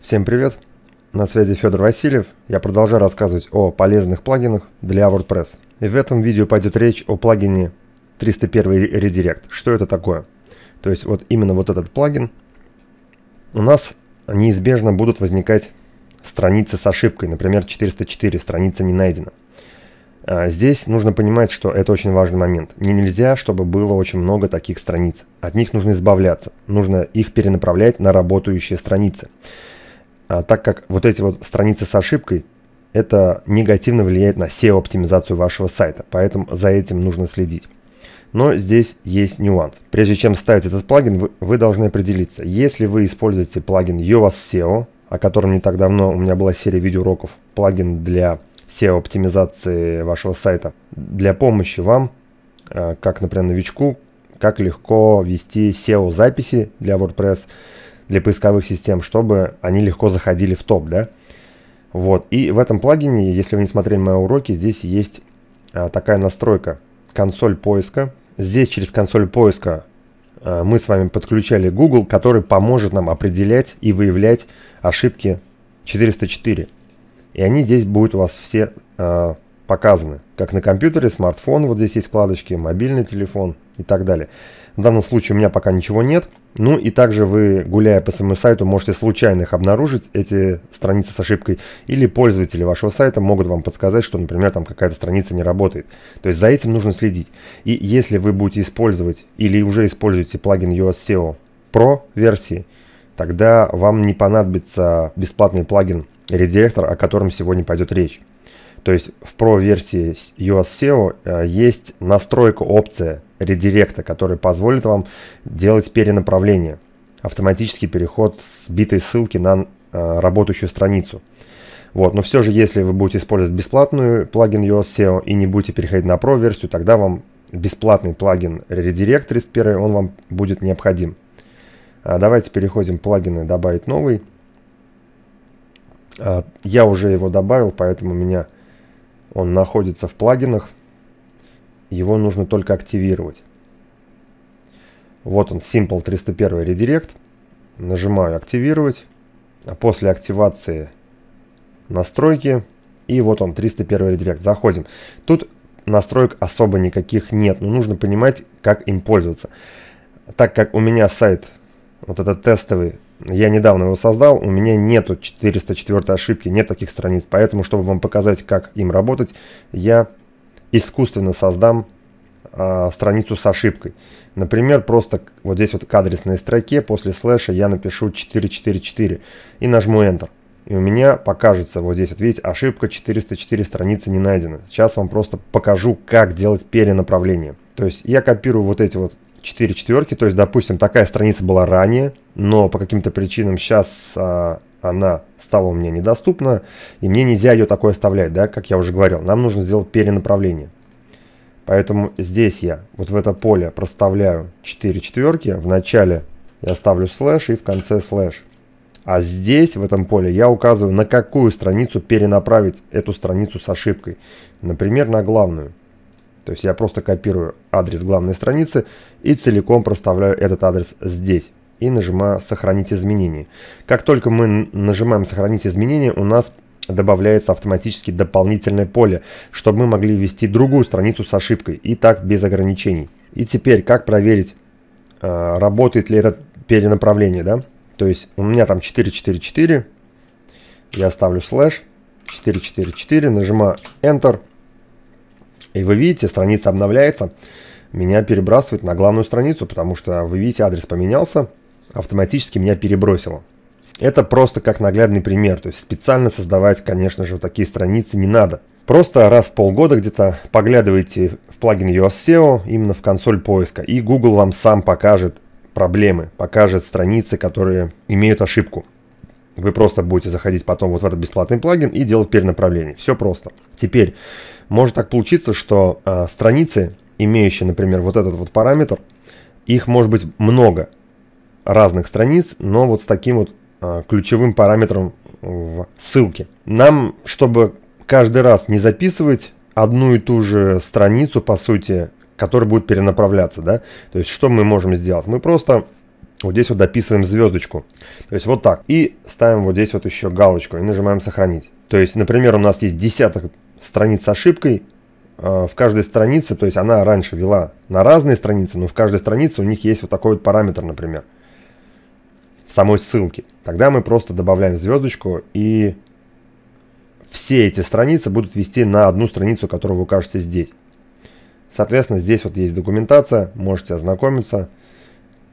Всем привет! На связи Федор Васильев. Я продолжаю рассказывать о полезных плагинах для WordPress. И в этом видео пойдет речь о плагине 301 Redirect. Что это такое? То есть вот именно вот этот плагин. У нас неизбежно будут возникать страницы с ошибкой. Например, 404, страница не найдена. А, здесь нужно понимать, что это очень важный момент. Не нельзя, чтобы было очень много таких страниц. От них нужно избавляться. Нужно их перенаправлять на работающие страницы. А, так как вот эти вот страницы с ошибкой, это негативно влияет на SEO-оптимизацию вашего сайта, поэтому за этим нужно следить. Но здесь есть нюанс. Прежде чем ставить этот плагин, вы, вы должны определиться, если вы используете плагин Yoast SEO, о котором не так давно у меня была серия видеоуроков, плагин для SEO-оптимизации вашего сайта, для помощи вам, а, как, например, новичку, как легко вести SEO-записи для WordPress, для поисковых систем, чтобы они легко заходили в топ, да. Вот, и в этом плагине, если вы не смотрели мои уроки, здесь есть а, такая настройка, консоль поиска. Здесь через консоль поиска а, мы с вами подключали Google, который поможет нам определять и выявлять ошибки 404. И они здесь будут у вас все а, показаны, как на компьютере, смартфон, вот здесь есть вкладочки, мобильный телефон и так далее. В данном случае у меня пока ничего нет, ну и также вы, гуляя по самому сайту, можете случайно их обнаружить, эти страницы с ошибкой, или пользователи вашего сайта могут вам подсказать, что, например, там какая-то страница не работает. То есть за этим нужно следить. И если вы будете использовать или уже используете плагин SEO Pro версии, тогда вам не понадобится бесплатный плагин редиректор, о котором сегодня пойдет речь. То есть в Pro версии US SEO э, есть настройка опция редиректа, которая позволит вам делать перенаправление, автоматический переход с битой ссылки на э, работающую страницу. Вот, но все же, если вы будете использовать бесплатную плагин US SEO и не будете переходить на Pro версию, тогда вам бесплатный плагин Redirect 31, он вам будет необходим. А, давайте переходим в плагины «Добавить новый». А, я уже его добавил, поэтому у меня он находится в плагинах. Его нужно только активировать. Вот он, Simple 301 Redirect. Нажимаю «Активировать». А после активации «Настройки». И вот он, 301 Redirect. Заходим. Тут настроек особо никаких нет, но нужно понимать, как им пользоваться. Так как у меня сайт, вот этот тестовый, я недавно его создал, у меня нету 404 ошибки, нет таких страниц. Поэтому, чтобы вам показать, как им работать, я искусственно создам э, страницу с ошибкой. Например, просто вот здесь вот к адресной строке после слэша я напишу 444 и нажму Enter. И у меня покажется вот здесь, вот видите, ошибка 404 страницы не найдена. Сейчас вам просто покажу, как делать перенаправление. То есть я копирую вот эти вот 4 четверки, то есть, допустим, такая страница была ранее, но по каким-то причинам сейчас а, она стала у меня недоступна, и мне нельзя ее такое оставлять, да, как я уже говорил. Нам нужно сделать перенаправление. Поэтому здесь я вот в это поле проставляю 4 четверки, в начале я ставлю слэш и в конце слэш. А здесь, в этом поле, я указываю, на какую страницу перенаправить эту страницу с ошибкой. Например, на главную. То есть я просто копирую адрес главной страницы и целиком проставляю этот адрес здесь. И нажимаю «Сохранить изменения». Как только мы нажимаем «Сохранить изменения», у нас добавляется автоматически дополнительное поле, чтобы мы могли ввести другую страницу с ошибкой, и так без ограничений. И теперь, как проверить, э, работает ли это перенаправление, да? То есть у меня там 444, я ставлю слэш 444, нажимаю Enter, и вы видите, страница обновляется, меня перебрасывает на главную страницу, потому что вы видите, адрес поменялся, автоматически меня перебросило. Это просто как наглядный пример, то есть специально создавать, конечно же, вот такие страницы не надо. Просто раз в полгода где-то поглядывайте в плагин US SEO именно в консоль поиска, и Google вам сам покажет проблемы, покажет страницы, которые имеют ошибку. Вы просто будете заходить потом вот в этот бесплатный плагин и делать перенаправление. Все просто. Теперь, может так получиться, что э, страницы, имеющие, например, вот этот вот параметр, их может быть много разных страниц, но вот с таким вот э, ключевым параметром в ссылке. Нам, чтобы каждый раз не записывать одну и ту же страницу, по сути, который будет перенаправляться, да. То есть что мы можем сделать? Мы просто вот здесь вот дописываем звездочку. То есть вот так. И ставим вот здесь вот еще галочку и нажимаем сохранить. То есть, например, у нас есть десяток страниц с ошибкой. Э, в каждой странице, то есть она раньше вела на разные страницы, но в каждой странице у них есть вот такой вот параметр, например, в самой ссылке. Тогда мы просто добавляем звездочку и все эти страницы будут вести на одну страницу, которую вы укажете здесь. Соответственно, здесь вот есть документация, можете ознакомиться,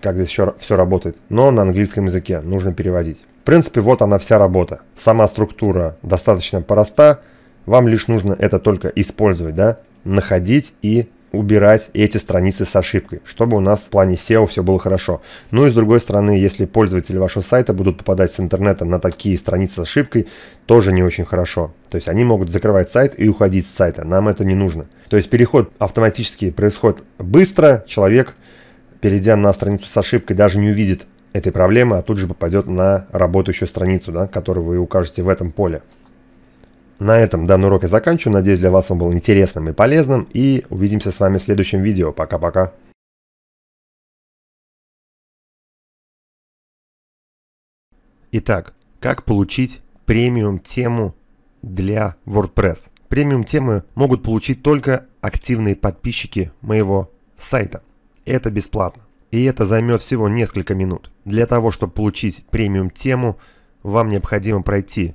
как здесь еще все работает, но на английском языке нужно переводить. В принципе, вот она вся работа. Сама структура достаточно проста, вам лишь нужно это только использовать, да, находить и убирать эти страницы с ошибкой, чтобы у нас в плане SEO все было хорошо. Ну и с другой стороны, если пользователи вашего сайта будут попадать с интернета на такие страницы с ошибкой, тоже не очень хорошо. То есть они могут закрывать сайт и уходить с сайта, нам это не нужно. То есть переход автоматически происходит быстро, человек, перейдя на страницу с ошибкой, даже не увидит этой проблемы, а тут же попадет на работающую страницу, да, которую вы укажете в этом поле. На этом данный урок я заканчиваю. Надеюсь, для вас он был интересным и полезным. И увидимся с вами в следующем видео. Пока-пока. Итак, как получить премиум тему для WordPress? Премиум темы могут получить только активные подписчики моего сайта. Это бесплатно. И это займет всего несколько минут. Для того, чтобы получить премиум тему, вам необходимо пройти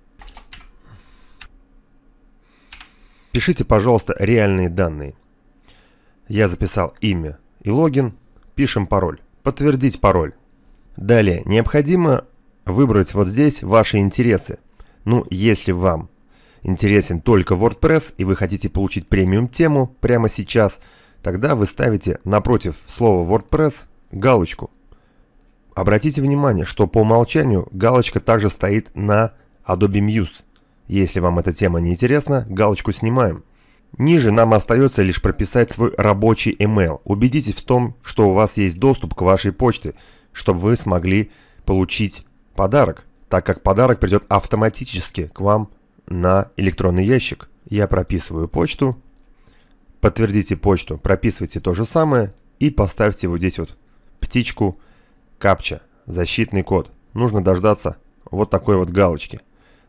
Пишите, пожалуйста, реальные данные. Я записал имя и логин. Пишем пароль. Подтвердить пароль. Далее, необходимо выбрать вот здесь ваши интересы. Ну, если вам интересен только WordPress и вы хотите получить премиум тему прямо сейчас, тогда вы ставите напротив слова WordPress галочку. Обратите внимание, что по умолчанию галочка также стоит на Adobe Muse. Если вам эта тема не интересна, галочку снимаем. Ниже нам остается лишь прописать свой рабочий email. Убедитесь в том, что у вас есть доступ к вашей почте, чтобы вы смогли получить подарок, так как подарок придет автоматически к вам на электронный ящик. Я прописываю почту, подтвердите почту, прописывайте то же самое и поставьте вот здесь вот птичку капча, защитный код. Нужно дождаться вот такой вот галочки –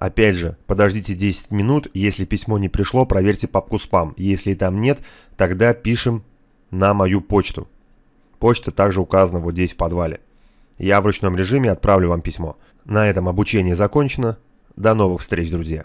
Опять же, подождите 10 минут, если письмо не пришло, проверьте папку спам. Если там нет, тогда пишем на мою почту. Почта также указана вот здесь в подвале. Я в ручном режиме отправлю вам письмо. На этом обучение закончено. До новых встреч, друзья!